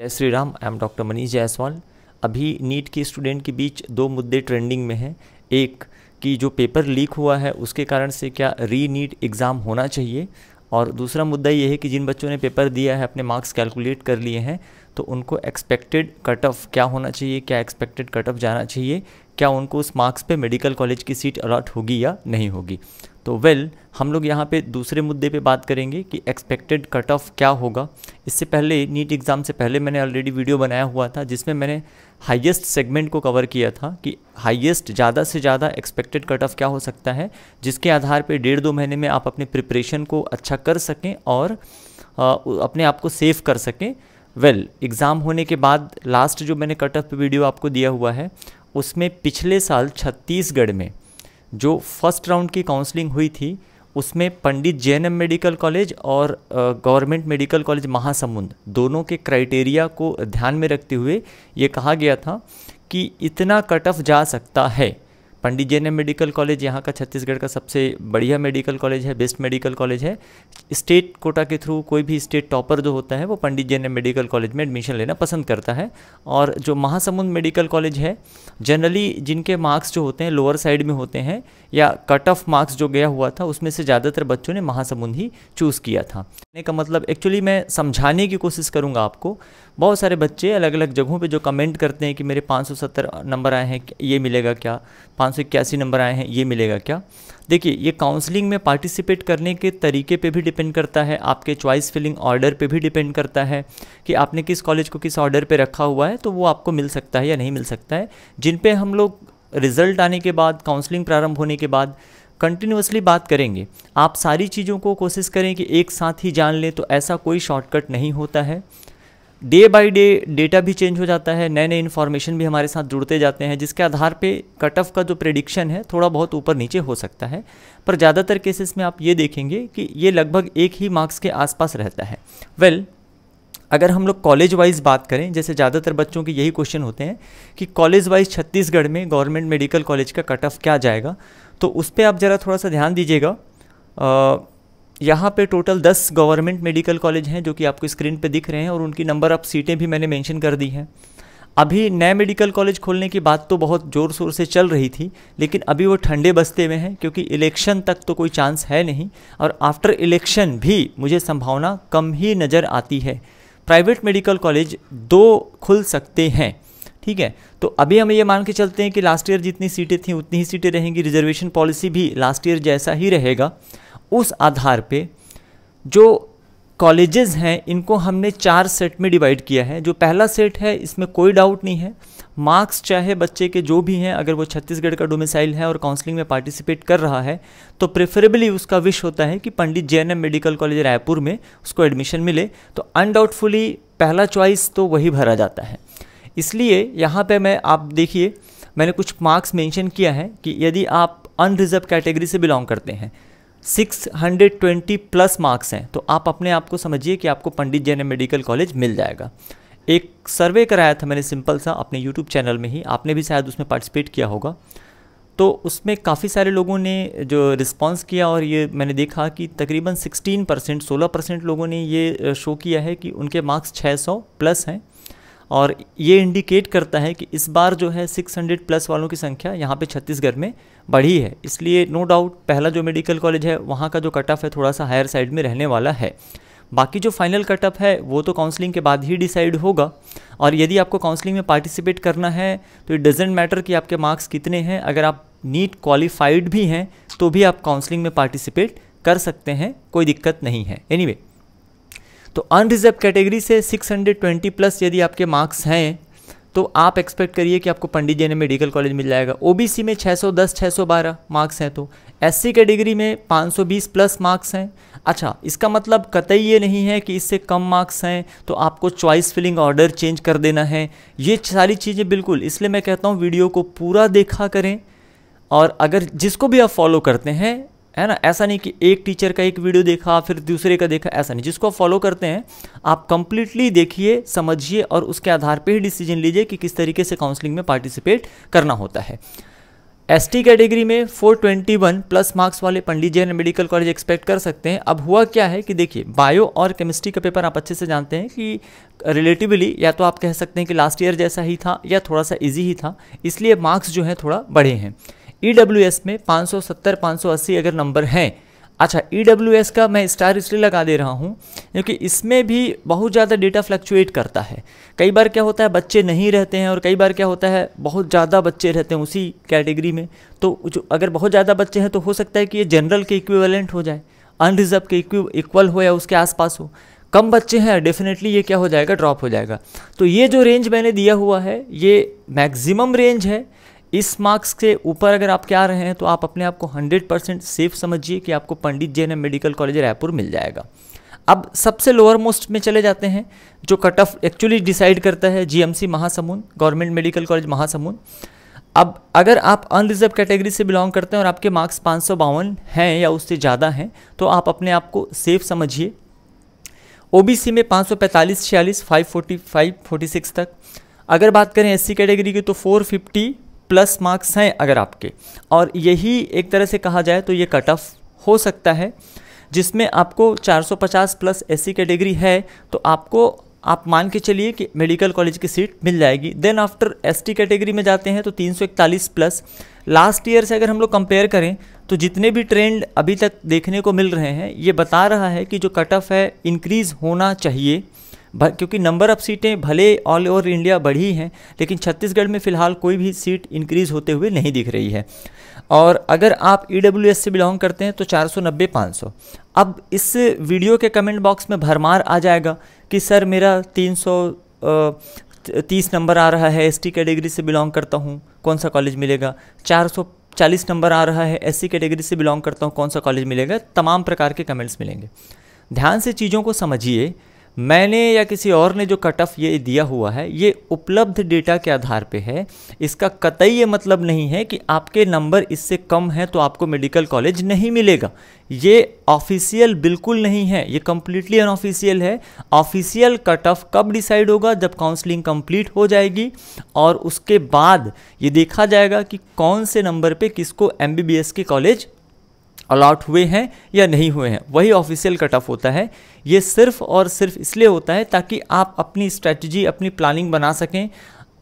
जय Shri Ram I am doctor Manish Jaiswal अभी NEET के स्टूडेंट के बीच दो मुद्दे ट्रेंडिंग में हैं एक कि जो पेपर लीक हुआ है उसके कारण से क्या री नीट एग्ज़ाम होना चाहिए और दूसरा मुद्दा ये है कि जिन बच्चों ने पेपर दिया है अपने मार्क्स कैलकुलेट कर लिए हैं तो उनको एक्सपेक्टेड कट ऑफ क्या होना चाहिए क्या एक्सपेक्टेड कट ऑफ जाना चाहिए क्या उनको उस मार्क्स पे मेडिकल कॉलेज की सीट अलॉट होगी या नहीं होगी तो वेल well, हम लोग यहाँ पे दूसरे मुद्दे पे बात करेंगे कि एक्सपेक्टेड कट ऑफ क्या होगा इससे पहले नीट एग्ज़ाम से पहले मैंने ऑलरेडी वीडियो बनाया हुआ था जिसमें मैंने हाईएस्ट सेगमेंट को कवर किया था कि हाईएस्ट ज़्यादा से ज़्यादा एक्सपेक्टेड कट ऑफ क्या हो सकता है जिसके आधार पर डेढ़ दो महीने में आप अपने प्रिपरेशन को अच्छा कर सकें और आ, अपने आप को सेफ कर सकें वेल well, एग्ज़ाम होने के बाद लास्ट जो मैंने कट ऑफ पे वीडियो आपको दिया हुआ है उसमें पिछले साल छत्तीसगढ़ में जो फर्स्ट राउंड की काउंसलिंग हुई थी उसमें पंडित जे मेडिकल कॉलेज और गवर्नमेंट मेडिकल कॉलेज महासमुंद दोनों के क्राइटेरिया को ध्यान में रखते हुए ये कहा गया था कि इतना कट ऑफ जा सकता है पंडित जैन मेडिकल कॉलेज यहाँ का छत्तीसगढ़ का सबसे बढ़िया मेडिकल कॉलेज है बेस्ट मेडिकल कॉलेज है स्टेट कोटा के थ्रू कोई भी स्टेट टॉपर जो होता है वो पंडित जैन मेडिकल कॉलेज में एडमिशन लेना पसंद करता है और जो महासमुंद मेडिकल कॉलेज है जनरली जिनके मार्क्स जो होते हैं लोअर साइड में होते हैं या कट ऑफ मार्क्स जो गया हुआ था उसमें से ज़्यादातर बच्चों ने महासमुंद ही चूज़ किया था का मतलब एक्चुअली मैं समझाने की कोशिश करूँगा आपको बहुत सारे बच्चे अलग अलग जगहों पे जो कमेंट करते हैं कि मेरे 570 नंबर आए हैं ये मिलेगा क्या पाँच नंबर आए हैं ये मिलेगा क्या देखिए ये काउंसलिंग में पार्टिसिपेट करने के तरीके पे भी डिपेंड करता है आपके चॉइस फिलिंग ऑर्डर पे भी डिपेंड करता है कि आपने किस कॉलेज को किस ऑर्डर पर रखा हुआ है तो वो आपको मिल सकता है या नहीं मिल सकता है जिन पर हम लोग रिजल्ट आने के बाद काउंसलिंग प्रारंभ होने के बाद कंटिन्यूसली बात करेंगे आप सारी चीज़ों को कोशिश करें कि एक साथ ही जान लें तो ऐसा कोई शॉर्टकट नहीं होता है डे बाय डे डेटा भी चेंज हो जाता है नए नए इन्फॉर्मेशन भी हमारे साथ जुड़ते जाते हैं जिसके आधार पे कट ऑफ का जो प्रेडिक्शन है थोड़ा बहुत ऊपर नीचे हो सकता है पर ज़्यादातर केसेस में आप ये देखेंगे कि ये लगभग एक ही मार्क्स के आसपास रहता है वेल well, अगर हम लोग कॉलेज वाइज बात करें जैसे ज़्यादातर बच्चों के यही क्वेश्चन होते हैं कि कॉलेज वाइज छत्तीसगढ़ में गवर्नमेंट मेडिकल कॉलेज का कट ऑफ क्या जाएगा तो उस पर आप ज़रा थोड़ा सा ध्यान दीजिएगा यहाँ पे टोटल दस गवर्नमेंट मेडिकल कॉलेज हैं जो कि आपको स्क्रीन पे दिख रहे हैं और उनकी नंबर ऑफ सीटें भी मैंने मेंशन कर दी हैं अभी नए मेडिकल कॉलेज खोलने की बात तो बहुत ज़ोर शोर से चल रही थी लेकिन अभी वो ठंडे बस्ते में हैं क्योंकि इलेक्शन तक तो कोई चांस है नहीं और आफ्टर इलेक्शन भी मुझे संभावना कम ही नज़र आती है प्राइवेट मेडिकल कॉलेज दो खुल सकते हैं ठीक है तो अभी हम ये मान के चलते हैं कि लास्ट ईयर जितनी सीटें थी उतनी ही सीटें रहेंगी रिजर्वेशन पॉलिसी भी लास्ट ईयर जैसा ही रहेगा उस आधार पे जो कॉलेजेस हैं इनको हमने चार सेट में डिवाइड किया है जो पहला सेट है इसमें कोई डाउट नहीं है मार्क्स चाहे बच्चे के जो भी हैं अगर वो छत्तीसगढ़ का डोमिसाइल है और काउंसलिंग में पार्टिसिपेट कर रहा है तो प्रेफरेबली उसका विश होता है कि Pandit J medical college Raipur में उसको एडमिशन मिले तो अनडाउटफुली पहला चॉइस तो वही भरा जाता है इसलिए यहाँ पर मैं आप देखिए मैंने कुछ मार्क्स मेंशन किया है कि यदि आप अनरिजर्व कैटेगरी से बिलोंग करते हैं 620 प्लस मार्क्स हैं तो आप अपने आप को समझिए कि आपको पंडित जैन मेडिकल कॉलेज मिल जाएगा एक सर्वे कराया था मैंने सिंपल सा अपने यूट्यूब चैनल में ही आपने भी शायद उसमें पार्टिसिपेट किया होगा तो उसमें काफ़ी सारे लोगों ने जो रिस्पांस किया और ये मैंने देखा कि तकरीबन 16 परसेंट सोलह परसेंट लोगों ने ये शो किया है कि उनके मार्क्स 600 प्लस हैं और ये इंडिकेट करता है कि इस बार जो है 600 प्लस वालों की संख्या यहाँ पे छत्तीसगढ़ में बढ़ी है इसलिए नो डाउट पहला जो मेडिकल कॉलेज है वहाँ का जो कट ऑफ है थोड़ा सा हायर साइड में रहने वाला है बाकी जो फाइनल कट ऑफ है वो तो काउंसलिंग के बाद ही डिसाइड होगा और यदि आपको काउंसलिंग में पार्टिसिपेट करना है तो इट डजेंट मैटर कि आपके मार्क्स कितने हैं अगर आप नीट क्वालिफाइड भी हैं तो भी आप काउंसलिंग में पार्टिसिपेट कर सकते हैं कोई दिक्कत नहीं है एनी anyway, तो अनरिजर्व कैटेगरी से 620 प्लस यदि आपके मार्क्स हैं तो आप एक्सपेक्ट करिए कि आपको पंडित जी मेडिकल कॉलेज मिल जाएगा ओबीसी में 610 612 मार्क्स हैं तो एससी कैटेगरी में 520 प्लस मार्क्स हैं अच्छा इसका मतलब कतई ये नहीं है कि इससे कम मार्क्स हैं तो आपको चॉइस फिलिंग ऑर्डर चेंज कर देना है ये सारी चीज़ें बिल्कुल इसलिए मैं कहता हूँ वीडियो को पूरा देखा करें और अगर जिसको भी आप फॉलो करते हैं है ना ऐसा नहीं कि एक टीचर का एक वीडियो देखा फिर दूसरे का देखा ऐसा नहीं जिसको फॉलो करते हैं आप कंप्लीटली देखिए समझिए और उसके आधार पर ही डिसीजन लीजिए कि किस तरीके से काउंसलिंग में पार्टिसिपेट करना होता है एस टी कैटेगरी में 421 प्लस मार्क्स वाले Pandit Jain medical college expect कर सकते हैं अब हुआ क्या है कि देखिए बायो और केमिस्ट्री का पेपर आप अच्छे से जानते हैं कि रिलेटिवली या तो आप कह सकते हैं कि लास्ट ईयर जैसा ही था या थोड़ा सा इजी ही था इसलिए मार्क्स जो हैं थोड़ा बढ़े हैं ई e में 570 580 अगर नंबर हैं अच्छा ई e का मैं स्टार इसलिए लगा दे रहा हूँ क्योंकि इसमें भी बहुत ज़्यादा डेटा फ्लक्चुएट करता है कई बार क्या होता है बच्चे नहीं रहते हैं और कई बार क्या होता है बहुत ज़्यादा बच्चे रहते हैं उसी कैटेगरी में तो जो अगर बहुत ज़्यादा बच्चे हैं तो हो सकता है कि ये जनरल के इक्विवेलेंट हो जाए अनरिजर्व के इक्वल हो या उसके आसपास हो कम बच्चे हैं डेफिनेटली ये क्या हो जाएगा ड्रॉप हो जाएगा तो ये जो रेंज मैंने दिया हुआ है ये मैक्सिमम रेंज है इस मार्क्स के ऊपर अगर आप क्या रहे हैं तो आप अपने आप को हंड्रेड परसेंट सेफ समझिए कि आपको पंडित जैन मेडिकल कॉलेज रायपुर मिल जाएगा अब सबसे लोअर मोस्ट में चले जाते हैं जो कट ऑफ एक्चुअली डिसाइड करता है GMC Mahasamund government medical college Mahasamund अब अगर आप अनरिजर्व कैटेगरी से बिलोंग करते हैं और आपके मार्क्स पाँच हैं या उससे ज़्यादा हैं तो आप अपने आप को सेफ समझिए ओबीसी में 545, सौ पैंतालीस 46 तक अगर बात करें एससी कैटेगरी की तो 450, प्लस मार्क्स हैं अगर आपके और यही एक तरह से कहा जाए तो ये कट ऑफ हो सकता है जिसमें आपको 450 प्लस एस कैटेगरी है तो आपको आप मान के चलिए कि मेडिकल कॉलेज की सीट मिल जाएगी देन आफ्टर एसटी कैटेगरी में जाते हैं तो 341 प्लस लास्ट ईयर से अगर हम लोग कंपेयर करें तो जितने भी ट्रेंड अभी तक देखने को मिल रहे हैं ये बता रहा है कि जो कट ऑफ है इंक्रीज़ होना चाहिए क्योंकि नंबर ऑफ़ सीटें भले ऑल ओवर इंडिया बढ़ी हैं लेकिन छत्तीसगढ़ में फ़िलहाल कोई भी सीट इंक्रीज़ होते हुए नहीं दिख रही है और अगर आप ई e से बिलोंग करते हैं तो चार सौ नब्बे पाँच सौ अब इस वीडियो के कमेंट बॉक्स में भरमार आ जाएगा कि सर मेरा तीन सौ तीस नंबर आ रहा है एसटी कैटेगरी से बिलोंग करता हूँ कौन सा कॉलेज मिलेगा चार सौ चालीस नंबर आ रहा है एससी कैटेगरी से बिलोंग करता हूँ कौन सा कॉलेज मिलेगा तमाम प्रकार के कमेंट्स मिलेंगे ध्यान से चीज़ों को समझिए मैंने या किसी और ने जो कट ऑफ ये दिया हुआ है ये उपलब्ध डेटा के आधार पे है इसका कतई ये मतलब नहीं है कि आपके नंबर इससे कम हैं तो आपको मेडिकल कॉलेज नहीं मिलेगा ये ऑफिशियल बिल्कुल नहीं है ये कम्प्लीटली अनऑफिशियल है ऑफिशियल कट ऑफ कब डिसाइड होगा जब काउंसलिंग कंप्लीट हो जाएगी और उसके बाद ये देखा जाएगा कि कौन से नंबर पे किसको एम के कॉलेज अलाट हुए हैं या नहीं हुए हैं वही ऑफिशियल कट ऑफ होता है ये सिर्फ और सिर्फ इसलिए होता है ताकि आप अपनी स्ट्रेटजी अपनी प्लानिंग बना सकें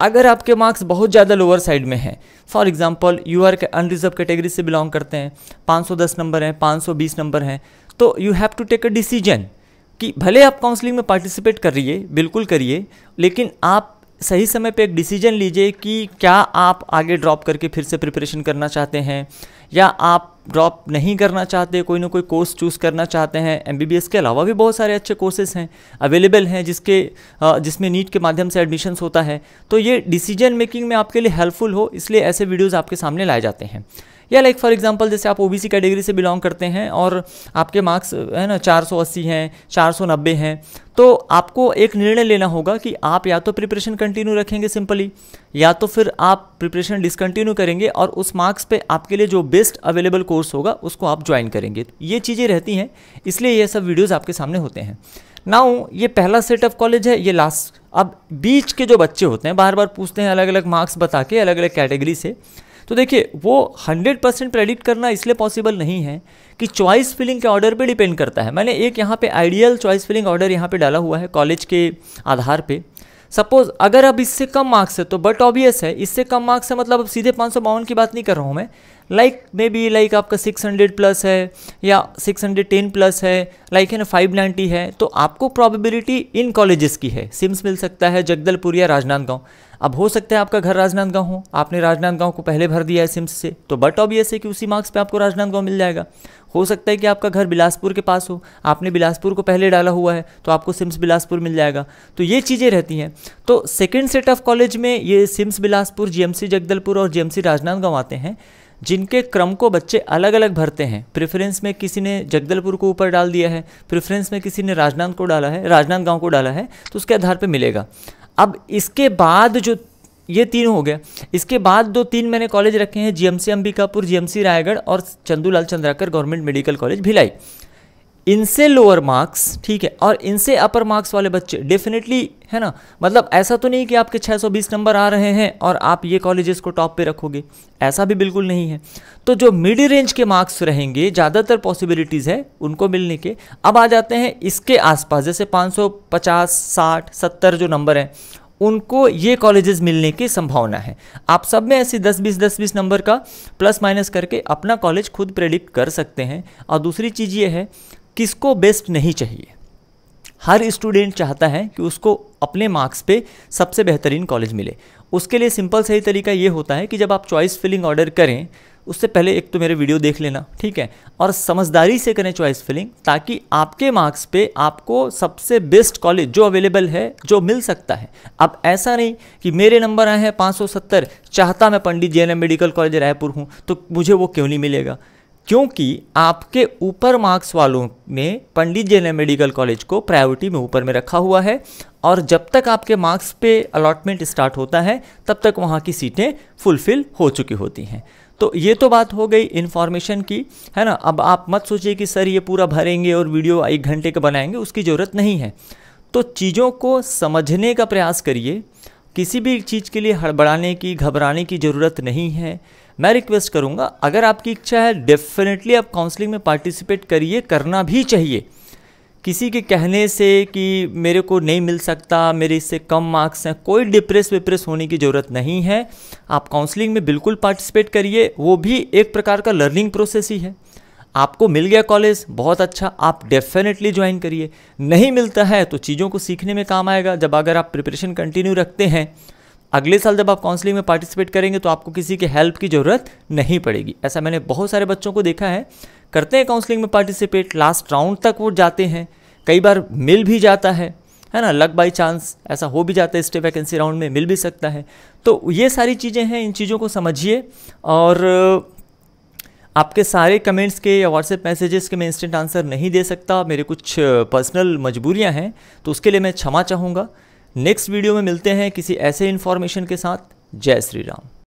अगर आपके मार्क्स बहुत ज़्यादा लोअर साइड में हैं for example you are unreserve category से बिलोंग करते हैं 510 नंबर हैं 520 नंबर हैं तो you have to take a decision कि भले आप काउंसलिंग में पार्टिसिपेट करिए बिल्कुल करिए लेकिन आप सही समय पे एक डिसीजन लीजिए कि क्या आप आगे ड्रॉप करके फिर से प्रिपरेशन करना चाहते हैं या आप ड्रॉप नहीं करना चाहते कोई ना कोई कोर्स चूज़ करना चाहते हैं एम के अलावा भी बहुत सारे अच्छे कोर्सेज हैं अवेलेबल हैं जिसके जिसमें नीट के माध्यम से एडमिशन्स होता है तो ये डिसीजन मेकिंग में आपके लिए हेल्पफुल हो इसलिए ऐसे वीडियोज़ आपके सामने लाए जाते हैं या लाइक फॉर एग्जाम्पल जैसे आप सी कैटेगरी से बिलोंग करते हैं और आपके मार्क्स है ना अस्सी हैं नब्बे हैं तो आपको एक निर्णय लेना होगा कि आप या तो प्रिपरेशन कंटिन्यू रखेंगे सिंपली या तो फिर आप प्रिपरेशन डिसकंटिन्यू करेंगे और उस मार्क्स पे आपके लिए जो बेस्ट अवेलेबल कोर्स होगा उसको आप ज्वाइन करेंगे ये चीज़ें रहती हैं इसलिए ये सब वीडियोज़ आपके सामने होते हैं नाउ ये पहला सेट ऑफ कॉलेज है ये लास्ट अब बीच के जो बच्चे होते हैं बार बार पूछते हैं अलग अलग मार्क्स बता के अलग अलग कैटेगरी से तो देखिए वो 100 परसेंट प्रेडिक्ट करना इसलिए पॉसिबल नहीं है कि चॉइस फिलिंग के ऑर्डर पे डिपेंड करता है मैंने एक यहाँ पे आइडियल चॉइस फिलिंग ऑर्डर यहाँ पे डाला हुआ है कॉलेज के आधार पे सपोज अगर अब इससे कम मार्क्स है तो बट ऑबियस है इससे कम मार्क्स है मतलब अब सीधे पाँच की बात नहीं कर रहा हूँ मैं लाइक मे बी लाइक आपका 600 प्लस है या 610 प्लस है लाइक है ना 590 है तो आपको प्रॉबिलिटी इन कॉलेजेस की है सिम्स मिल सकता है जगदलपुर या राजनांदगांव अब हो सकता है आपका घर राजनांदगांव हो आपने राजनांदगांव को पहले भर दिया है सिम्स से तो बट ऑबियस है कि उसी मार्क्स पे आपको राजनांदगांव मिल जाएगा हो सकता है कि आपका घर बिलासपुर के पास हो आपने बिलासपुर को पहले डाला हुआ है तो आपको सिम्स बिलासपुर मिल जाएगा तो ये चीज़ें रहती हैं तो सेकेंड सेट ऑफ कॉलेज में ये सिम्स बिलासपुर जी जगदलपुर और जीएमसी राजनांदगांव आते हैं जिनके क्रम को बच्चे अलग अलग भरते हैं प्रेफरेंस में किसी ने जगदलपुर को ऊपर डाल दिया है प्रेफरेंस में किसी ने राजनांद को डाला है राजनांद गाँव को डाला है तो उसके आधार पर मिलेगा अब इसके बाद जो ये तीन हो गया इसके बाद दो तीन मैंने कॉलेज रखे हैं जीएमसी अंबिकापुर जीएमसी रायगढ़ और Chandulal Chandrakar government medical college Bhilai इनसे लोअर मार्क्स ठीक है और इनसे अपर मार्क्स वाले बच्चे डेफिनेटली है ना मतलब ऐसा तो नहीं कि आपके 620 नंबर आ रहे हैं और आप ये कॉलेजेस को टॉप पे रखोगे ऐसा भी बिल्कुल नहीं है तो जो मिड रेंज के मार्क्स रहेंगे ज़्यादातर पॉसिबिलिटीज़ है उनको मिलने के अब आ जाते हैं इसके आसपास जैसे 550, 60, 70 जो नंबर हैं उनको ये कॉलेजेस मिलने की संभावना है आप सब में ऐसे 10 बीस 10 बीस नंबर का प्लस माइनस करके अपना कॉलेज खुद प्रेडिक्ट कर सकते हैं और दूसरी चीज़ ये है किसको बेस्ट नहीं चाहिए हर स्टूडेंट चाहता है कि उसको अपने मार्क्स पे सबसे बेहतरीन कॉलेज मिले उसके लिए सिंपल सही तरीका ये होता है कि जब आप चॉइस फिलिंग ऑर्डर करें उससे पहले एक तो मेरे वीडियो देख लेना ठीक है और समझदारी से करें चॉइस फिलिंग ताकि आपके मार्क्स पे आपको सबसे बेस्ट कॉलेज जो अवेलेबल है जो मिल सकता है अब ऐसा नहीं कि मेरे नंबर आए हैं 570 चाहता मैं Pandit J medical college Raipur हूँ तो मुझे वो क्यों नहीं मिलेगा क्योंकि आपके ऊपर मार्क्स वालों ने पंडित जैन मेडिकल कॉलेज को प्रायोरिटी में ऊपर में रखा हुआ है और जब तक आपके मार्क्स पे अलॉटमेंट स्टार्ट होता है तब तक वहाँ की सीटें फुलफिल हो चुकी होती हैं तो ये तो बात हो गई इन्फॉर्मेशन की है ना अब आप मत सोचिए कि सर ये पूरा भरेंगे और वीडियो एक घंटे का बनाएंगे उसकी ज़रूरत नहीं है तो चीज़ों को समझने का प्रयास करिए किसी भी चीज़ के लिए हड़बड़ाने की घबराने की ज़रूरत नहीं है मैं रिक्वेस्ट करूँगा अगर आपकी इच्छा है डेफिनेटली आप काउंसलिंग में पार्टिसिपेट करिए करना भी चाहिए किसी के कहने से कि मेरे को नहीं मिल सकता मेरे इससे कम मार्क्स हैं कोई डिप्रेस विप्रेस होने की ज़रूरत नहीं है आप काउंसलिंग में बिल्कुल पार्टिसिपेट करिए वो भी एक प्रकार का लर्निंग प्रोसेस ही है आपको मिल गया कॉलेज बहुत अच्छा आप डेफिनेटली ज्वाइन करिए नहीं मिलता है तो चीज़ों को सीखने में काम आएगा जब अगर आप प्रिपरेशन कंटिन्यू रखते हैं अगले साल जब आप काउंसलिंग में पार्टिसिपेट करेंगे तो आपको किसी के हेल्प की ज़रूरत नहीं पड़ेगी ऐसा मैंने बहुत सारे बच्चों को देखा है करते हैं काउंसलिंग में पार्टिसिपेट लास्ट राउंड तक वो जाते हैं कई बार मिल भी जाता है है ना लक बाई चांस ऐसा हो भी जाता है स्टे वैकेंसी राउंड में मिल भी सकता है तो ये सारी चीज़ें हैं इन चीज़ों को समझिए और आपके सारे कमेंट्स के या व्हाट्सएप मैसेजेस के मैं इंस्टेंट आंसर नहीं दे सकता मेरे कुछ पर्सनल मजबूरियां हैं तो उसके लिए मैं क्षमा चाहूँगा नेक्स्ट वीडियो में मिलते हैं किसी ऐसे इन्फॉर्मेशन के साथ जय श्री राम